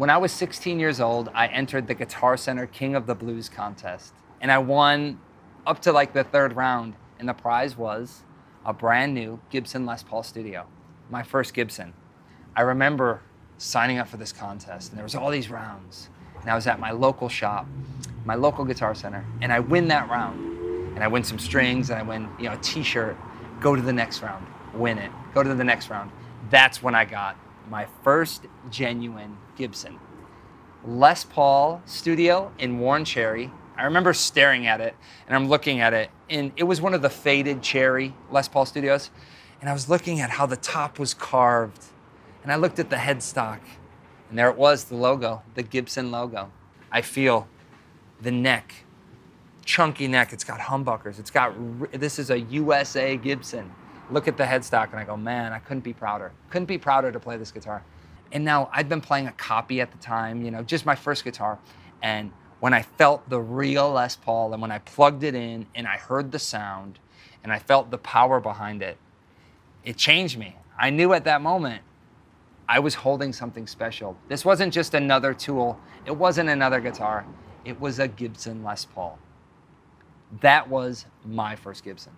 When I was 16 years old, I entered the Guitar Center King of the Blues contest, and I won up to like the third round, and the prize was a brand new Gibson Les Paul Studio, my first Gibson. I remember signing up for this contest, and there was all these rounds, and I was at my local shop, my local Guitar Center, and I win that round, and I win some strings, and I win you know a T-shirt. Go to the next round, win it. Go to the next round. That's when I got my first genuine Gibson. Les Paul Studio in Warren Cherry. I remember staring at it and I'm looking at it, and it was one of the faded cherry Les Paul Studios. And I was looking at how the top was carved, and I looked at the headstock, and there it was the logo, the Gibson logo. I feel the neck, chunky neck. It's got humbuckers. It's got, this is a USA Gibson look at the headstock and I go, man, I couldn't be prouder. Couldn't be prouder to play this guitar. And now I'd been playing a copy at the time, you know, just my first guitar. And when I felt the real Les Paul and when I plugged it in and I heard the sound and I felt the power behind it, it changed me. I knew at that moment I was holding something special. This wasn't just another tool, it wasn't another guitar, it was a Gibson Les Paul. That was my first Gibson.